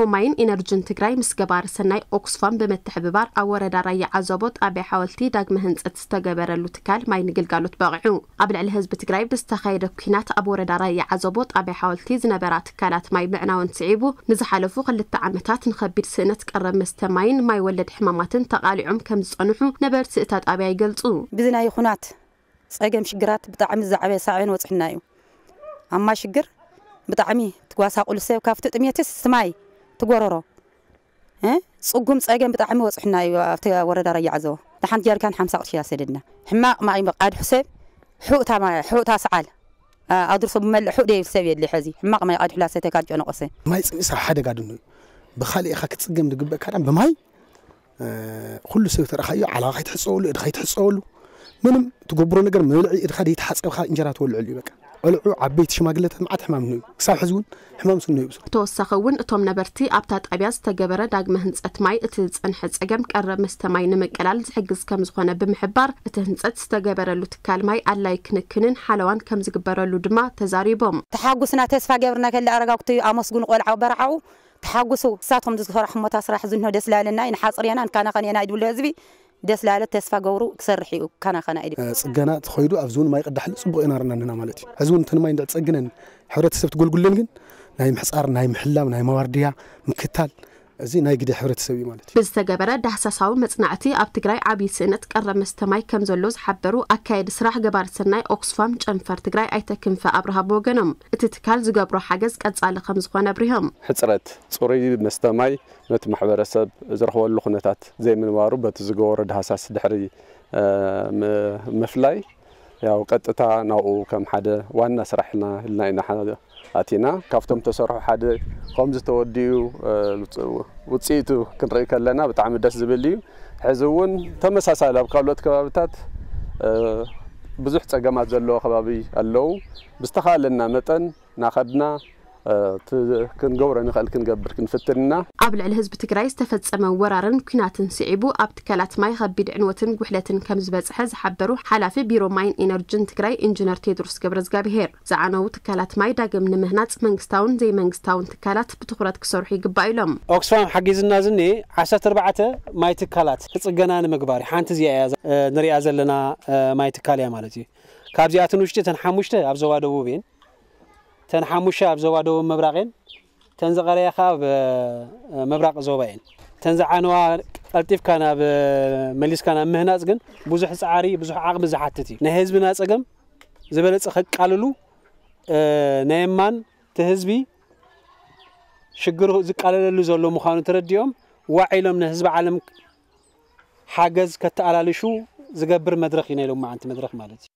ኦማይን ኢነርጅን ትግራይ ምስ ገባሪ ሰናይ ኦክስፋም ብምትሕብባር ኣብ ወረዳ ራያ ዓዘቦ ጣብያ ሓወልቲ ዳግመ ህንፀት ዝተገበረሉ ትካል ማይ ንግልጋሎት በቂዑ ኣብ ልዕሊ ህዝቢ ትግራይ ብዝተካየደ ኩናት ኣብ ወረዳ ራያ ዓዘቦ ጣብያ ሓወልቲ ዝነበራ ትካላት ማይ ምዕናውን ስዒቡ ንዝሓለፉ ክልተ ዓመታት ንከቢድ ስእነት ቀረብ መስተ ማይን ማይ ወለድ ሕማማትን ተቃሊዖም ከም ዝፀንሑ ነበርቲ እታ ጣብያ ይገልፁ ብዝናይ ኩናት ፀገም ሽግራት ብጣዕሚ ዝዓበየ ሳዕበን ወፅሕና እዩ ኣማ ሽግር ብጣዕሚ ትጓሳቁሉ ሰብ ካብቲ ጥሜትስ ስማይ تقرره ها صقم صاجم بتعمه وصحنا في ورد ريع زو تحن جار كان حمسة أشياء سيدنا حما ما يم قاد حسب حوتا ما حوتا سعال أدر صب مل حوتا يسوي اللي حزي حما ما يقاد حلا سيدك قاد جانو قصي ما يصير يصير حدا قادم بخالي أخاك تصقم دقبة كلام بماي كل سوي ترى خيو على خيت حصوله خيت حصوله منم تقبرون قر ملعي إدخل يتحس أو خا إنجرات ولا علي بكر ቆልዑ ዓበይቲ ሽማግለታት መዓት ሕማም ንህዩ ክሳብ ሕዚ እውን ሕማም ስንህዩ ብተወሳኺ እውን እቶም ነበርቲ ኣብታ ጣብያ ዝተገበረ ዳግመ ህንፀት ማይ እቲ ዝፀንሐ ፀገም ቀረብ መስተ ማይ ንምቅላል ዝሕግዝ ከም ዝኾነ ብምሕባር እቲ ህንፀት ዝተገበረሉ ትካል ማይ ኣድላይ ክንክንን ሓለዋን ከም ዝግበረሉ ድማ ተዛሪቦም ተሓጉስና ተስፋ ገብርና ከለ ኣረጋግቱ ኣመስግኑ ቆልዓው በርዓው ተሓጉሱ ንሳትኩም ዝሰርሕሞታ ስራሕ ዝንሆ ደስ ላለና ንሓፅር የና ንካናኸን የና ይድብሎ ህዝቢ دس لعلت تسفى جورو كسر حيو كنا خنا إدي سجنا تخيلوا أفزون ما يقدر حل صبغ إنا رنا مالتي أفزون تنا ما يندع سجنا حرة سفت قول قول لين نايم حصار نايم حلام نايم مواردية مكتال እዚ ናይ ግደ ሕብረተሰብ እዩ ማለት እዩ ብዝተገበረ ዳህሰሳዊ መፅናዕቲ ኣብ ትግራይ ዓብዪ ስእነት ቀረብ መስተማይ ከም ዘሎ ዝሓበሩ ኣካየዲ ስራሕ ገባሪ ሰናይ ኦክስፋም ጨንፈር ትግራይ ኣይተ ክንፈ ኣብርሃብ ወገኖም እቲ ትካል ዝገብሮ ሓገዝ ቀጻሊ ከም ዝኾነ ኣብሪሆም ሕፅረት ፅሩይ መስተማይ ነቲ ማሕበረሰብ ዝረኽበሉ ኩነታት ዘይምንባሩ በቲ ዝገበሮ ዳህሳስ ድሕሪ ምፍላይ ያው ቀጥታ ናብኡ ከም ሓደ ዋና ስራሕና ኢልና ኢና ኣቲና ካብቶም ተሰርሑ ሓደ ከምዚ ተወዲዩ ውፅኢቱ ክንርኢ ከለና ብጣዕሚ ደስ ዝብል እዩ ሕዚ እውን ተመሳሳሊ ኣብ ካልኦት ከባቢታት ብዙሕ ፀገማት ዘለዎ ከባቢ ኣለው ብዝተኻእለና መጠን ናኸድና ክንገብሮ ንኽእል ክንገብር ክንፍትንና ኣብ ልዕሊ ህዝቢ ትግራይ ዝተፈፀመ ወራርን ኩናትን ስዒቡ ኣብ ትካላት ማይ ከቢድ ዕንወትን ጉሕለትን ከም ዝበፅሐ ዝሓበሩ ሓላፊ ቢሮ ማይን ኤነርጅን ትግራይ ኢንጂነር ቴድሮስ ገብረ እግዚኣብሄር ዝዓነዉ ትካላት ማይ ዳግም ንምህናፅ መንግስታውን ዘይመንግስታውን ትካላት ብትኩረት ክሰርሑ ይግባእ ኢሎም ኦክስፋም ሓጊዝና ዝኒሄ 14 ማይ ትካላት ፅገና ንምግባር ሓንቲ እዚኣ ንሪኣ ዘለና ማይ ትካል እያ ማለት እዩ ካብዚኣትን ውሽጢ ተን ሓሙሽተ ኣብ ዞባ ደቡብ እየን تن حموشة دو مبرقين تن زغريا خاب مبرق زوبين تن زعنوا ألتف كان بمليس كان مهنا زجن بزح سعري بزح عقب زحتتي نهزبنا زجم زبلت خك قاللو نيمان تهزبي شجر ዝቃለለሉ ዘሎ ምዃኑ ተረዲኦም ዋዒሎም ንህዝቢ ዓለም ሓገዝ ከተኣላልሹ ዝገብር መድረኽ እዩ ናይሎም መዓንቲ መድረኽ ማለት እዩ